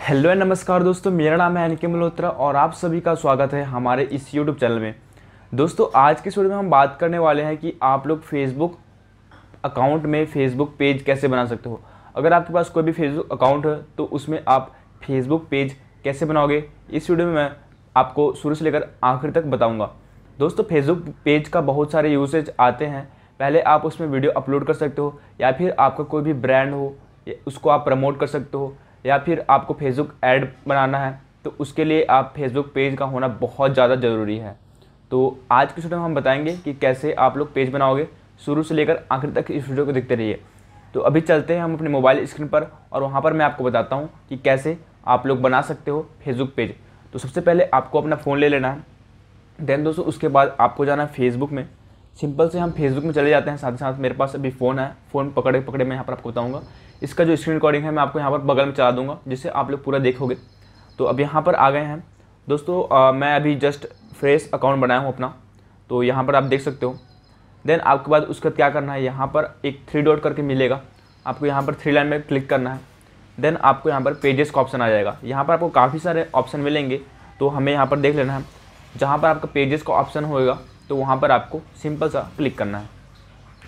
hello and नमस्कार दोस्तों मेरा नाम है एनके मल्होत्रा और आप सभी का स्वागत है हमारे इस यूट्यूब चैनल में दोस्तों आज के वीडियो में हम बात करने वाले हैं कि आप लोग फेसबुक अकाउंट में फेसबुक पेज कैसे बना सकते हो अगर आपके पास कोई भी फेसबुक अकाउंट है तो उसमें आप फेसबुक पेज कैसे बनाओगे इस वीडियो में मैं आपको शुरू से लेकर आखिर तक बताऊँगा दोस्तों फेसबुक पेज का बहुत सारे यूसेज आते हैं पहले आप उसमें वीडियो अपलोड कर सकते हो या फिर आपका कोई भी ब्रांड हो उसको आप प्रमोट कर सकते हो या फिर आपको फेसबुक ऐड बनाना है तो उसके लिए आप फेसबुक पेज का होना बहुत ज़्यादा ज़रूरी है तो आज की वीडियो में हम बताएंगे कि कैसे आप लोग पेज बनाओगे शुरू से लेकर आखिर तक इस वीडियो को देखते रहिए तो अभी चलते हैं हम अपने मोबाइल स्क्रीन पर और वहाँ पर मैं आपको बताता हूँ कि कैसे आप लोग बना सकते हो फेसबुक पेज तो सबसे पहले आपको अपना फ़ोन ले लेना है देन दोस्तों उसके बाद आपको जाना है फेसबुक में सिंपल से हम फेसबुक में चले जाते हैं साथ ही साथ मेरे पास अभी फ़ोन है फ़ोन पकड़े पकड़े मैं यहाँ पर आपको बताऊँगा इसका जो स्क्रीन रिकॉर्डिंग है मैं आपको यहाँ पर बगल में चला दूँगा जिससे आप लोग पूरा देखोगे तो अब यहाँ पर आ गए हैं दोस्तों आ, मैं अभी जस्ट फ्रेश अकाउंट बनाया हूँ अपना तो यहाँ पर आप देख सकते हो देन आपके बाद उसका क्या करना है यहाँ पर एक थ्री डॉट करके मिलेगा आपको यहाँ पर थ्री लाइन में क्लिक करना है देन आपको यहाँ पर पेजेस का ऑप्शन आ जाएगा यहाँ पर आपको काफ़ी सारे ऑप्शन मिलेंगे तो हमें यहाँ पर देख लेना है जहाँ पर आपका पेजेस का ऑप्शन होएगा तो वहाँ पर आपको सिंपल सा क्लिक करना है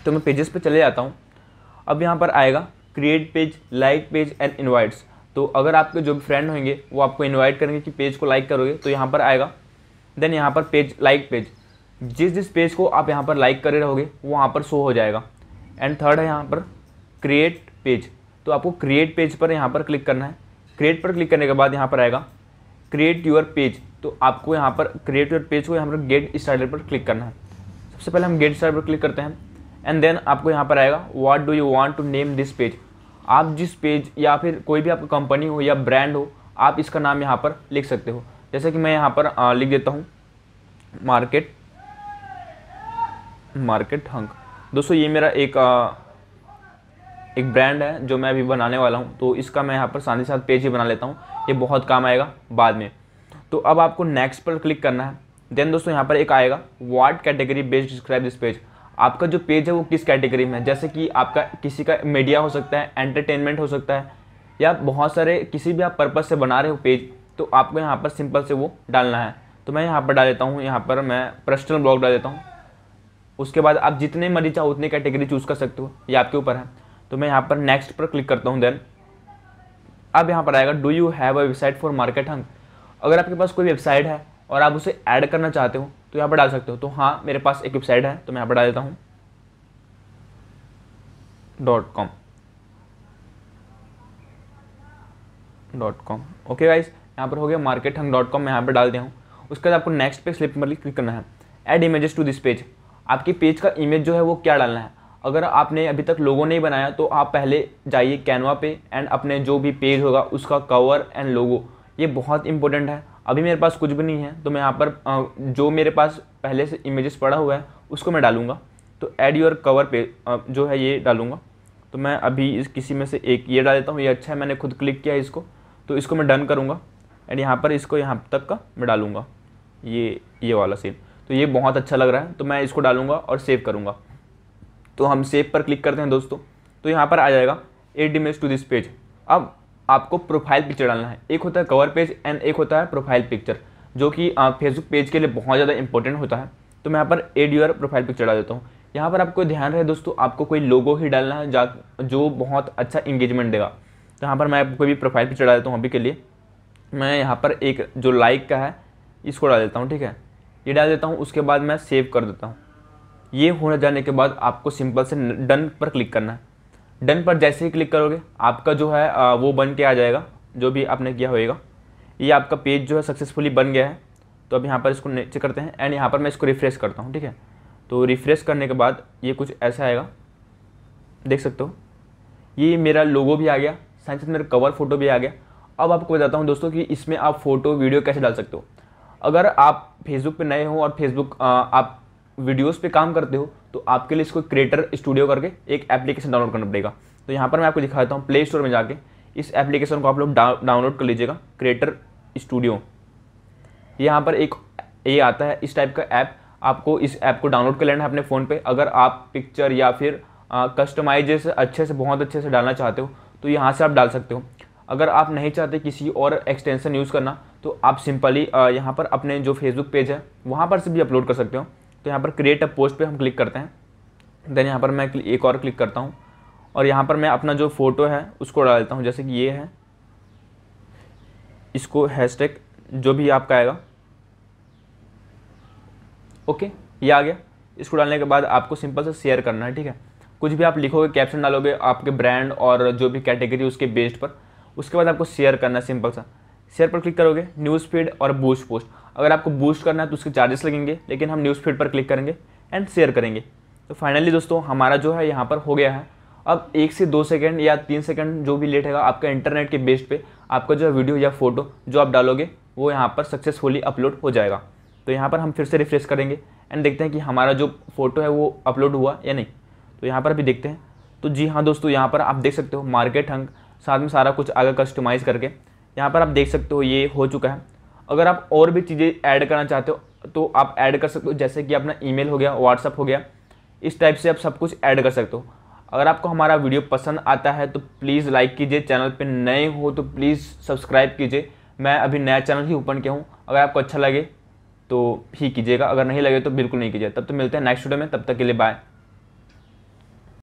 तो मैं पेजेस पे चले जाता हूँ अब यहाँ पर आएगा create page like page and invites तो अगर आपके जो भी फ्रेंड होंगे वो आपको इन्वाइट करेंगे कि पेज को लाइक करोगे तो यहाँ पर आएगा देन यहाँ पर पेज लाइक पेज जिस जिस पेज को आप यहाँ पर लाइक करे रहोगे वो वहाँ पर शो हो जाएगा एंड थर्ड है यहाँ पर क्रिएट पेज तो आपको क्रिएट पेज पर यहाँ पर क्लिक करना है क्रिएट पर क्लिक करने के बाद यहाँ पर आएगा क्रिएट यूर पेज तो आपको यहाँ पर क्रिएट योर पेज को यहाँ पर गेट स्टार्टर पर क्लिक करना है सबसे पहले हम गेट स्टार्टर पर क्लिक करते हैं एंड देन आपको यहाँ पर आएगा what do you want to name this page आप जिस पेज या फिर कोई भी आपकी कंपनी हो या ब्रांड हो आप इसका नाम यहाँ पर लिख सकते हो जैसे कि मैं यहाँ पर लिख देता हूँ मार्केट मार्केट हंक दोस्तों ये मेरा एक आ, एक ब्रांड है जो मैं अभी बनाने वाला हूँ तो इसका मैं यहाँ पर साथ ही साथ पेज ही बना लेता हूँ ये बहुत काम आएगा बाद में तो अब आपको नेक्स्ट पर क्लिक करना है देन दोस्तों यहाँ पर एक आएगा what category best describe this page आपका जो पेज है वो किस कैटेगरी में है जैसे कि आपका किसी का मीडिया हो सकता है एंटरटेनमेंट हो सकता है या बहुत सारे किसी भी आप पर्पज़ से बना रहे हो पेज तो आपको यहाँ पर सिंपल से वो डालना है तो मैं यहाँ पर डाल देता हूँ यहाँ पर मैं पर्सनल ब्लॉग डाल देता हूँ उसके बाद आप जितने मरीज चाहो उतनी कैटेगरी चूज़ कर सकते हो ये आपके ऊपर है तो मैं यहाँ पर नेक्स्ट पर क्लिक करता हूँ देन अब यहाँ पर आएगा do you have a website for marketing अगर आपके पास कोई वेबसाइट है और आप उसे ऐड करना चाहते हो तो यहाँ पर डाल सकते हो तो हाँ मेरे पास एक वेबसाइट है तो मैं यहाँ पर डाल देता हूँ dot com dot com okay guys यहाँ पर हो गया मार्केट हंग डॉट कॉम मैं यहाँ पर डाल दिया हूँ उसके बाद आपको नेक्स्ट पे स्लिप मरली क्लिक करना है add images to this page आपके पेज का इमेज जो है वो क्या डालना है अगर आपने अभी तक लोगो नहीं बनाया तो आप पहले जाइए कैनवा पे एंड अपने जो भी पेज होगा उसका कवर एंड लोगो ये बहुत इंपॉर्टेंट है अभी मेरे पास कुछ भी नहीं है तो मैं यहाँ पर जो मेरे पास पहले से इमेजेस पड़ा हुआ है उसको मैं डालूँगा तो ऐड योर कवर पे जो है ये डालूँगा तो मैं अभी इस किसी में से एक ये डाल देता हूँ ये अच्छा है मैंने खुद क्लिक किया है इसको तो इसको मैं डन करूँगा एंड यहाँ पर इसको यहाँ तक का मैं डालूँगा ये ये वाला सीन तो ये बहुत अच्छा लग रहा है तो मैं इसको डालूँगा और सेव करूँगा तो हम सेव पर क्लिक करते हैं दोस्तों तो यहाँ पर आ जाएगा add image to this page अब आपको प्रोफाइल पिक्चर डालना है एक होता है कवर पेज एंड एक होता है प्रोफाइल पिक्चर जो कि फेसबुक पेज के लिए बहुत ज़्यादा इंपॉर्टेंट होता है तो मैं यहाँ पर एड यूर प्रोफाइल पिक्चर डाल देता हूँ यहाँ पर आपको ध्यान रहे दोस्तों आपको कोई लोगो ही डालना है जो बहुत अच्छा इंगेजमेंट देगा तो यहाँ पर मैं आपको कोई भी प्रोफाइल पिक्चर डाल देता हूँ अभी के लिए मैं यहाँ पर एक जो लाइक का है इसको डाल देता हूँ ठीक है ये डाल देता हूँ उसके बाद मैं सेव कर देता हूँ ये होने जाने के बाद आपको सिंपल से डन पर क्लिक करना है डन पर जैसे ही क्लिक करोगे आपका जो है वो बन के आ जाएगा जो भी आपने किया होएगा ये आपका पेज जो है सक्सेसफुली बन गया है तो अब यहाँ पर इसको नीचे करते हैं एंड यहाँ पर मैं इसको रिफ़्रेश करता हूँ ठीक है तो रिफ़्रेश करने के बाद ये कुछ ऐसा आएगा देख सकते हो ये मेरा लोगो भी आ गया साथ मेरा कवर फ़ोटो भी आ गया अब आपको बताता हूँ दोस्तों कि इसमें आप फ़ोटो वीडियो कैसे डाल सकते हो अगर आप फेसबुक पे नए हो और फेसबुक आप वीडियोस पे काम करते हो तो आपके लिए इसको क्रिएटर स्टूडियो करके एक एप्लीकेशन डाउनलोड करना पड़ेगा तो यहाँ पर मैं आपको दिखा देता हूँ प्ले स्टोर में जाके इस एप्लीकेशन को आप लोग डाउनलोड कर लीजिएगा क्रिएटर स्टूडियो यहाँ पर एक ये आता है इस टाइप का ऐप आपको इस ऐप को डाउनलोड कर लेना है अपने फ़ोन पर अगर आप पिक्चर या फिर कस्टमाइज अच्छे से बहुत अच्छे से डालना चाहते हो तो यहाँ से आप डाल सकते हो अगर आप नहीं चाहते किसी और एक्सटेंशन यूज़ करना तो आप सिंपली यहाँ पर अपने जो फेसबुक पेज है वहाँ पर से भी अपलोड कर सकते हो तो यहाँ पर क्रिएट अ पोस्ट पे हम क्लिक करते हैं देन यहाँ पर मैं एक और क्लिक करता हूँ और यहाँ पर मैं अपना जो फ़ोटो है उसको डाल देता हूँ जैसे कि ये है इसको हैशटैग जो भी आपका आएगा ओके ये आ गया इसको डालने के बाद आपको सिंपल से शेयर करना है ठीक है कुछ भी आप लिखोगे कैप्शन डालोगे आपके ब्रांड और जो भी कैटेगरी उसके बेस्ड पर उसके बाद आपको शेयर करना है सिंपल सा शेयर पर क्लिक करोगे न्यूज़ फीड और बूस्ट पोस्ट अगर आपको बूस्ट करना है तो उसके चार्जेस लगेंगे लेकिन हम न्यूज़ फीड पर क्लिक करेंगे एंड शेयर करेंगे तो फाइनली दोस्तों हमारा जो है यहाँ पर हो गया है अब एक से दो सेकेंड या तीन सेकेंड जो भी लेट हैगा आपका इंटरनेट के बेस्ट पे आपका जो है वीडियो या फोटो जो आप डालोगे वो यहाँ पर सक्सेसफुली अपलोड हो जाएगा तो यहाँ पर हम फिर से रिफ्रेश करेंगे एंड देखते हैं कि हमारा जो फ़ोटो है वो अपलोड हुआ या नहीं तो यहाँ पर भी देखते हैं तो जी हाँ दोस्तों यहाँ पर आप देख सकते हो मार्केट हंग साथ में सारा कुछ आगे कस्टमाइज़ करके यहाँ पर आप देख सकते हो ये हो चुका है अगर आप और भी चीज़ें ऐड करना चाहते हो तो आप ऐड कर सकते हो जैसे कि अपना ईमेल हो गया व्हाट्सअप हो गया इस टाइप से आप सब कुछ ऐड कर सकते हो अगर आपको हमारा वीडियो पसंद आता है तो प्लीज़ लाइक कीजिए चैनल पर नए हो तो प्लीज़ सब्सक्राइब कीजिए मैं अभी नया चैनल ही ओपन किया हूँ अगर आपको अच्छा लगे तो ही कीजिएगा अगर नहीं लगे तो बिल्कुल नहीं कीजिए तब तो मिलते हैं नेक्स्ट वीडियो में तब तक के लिए बाय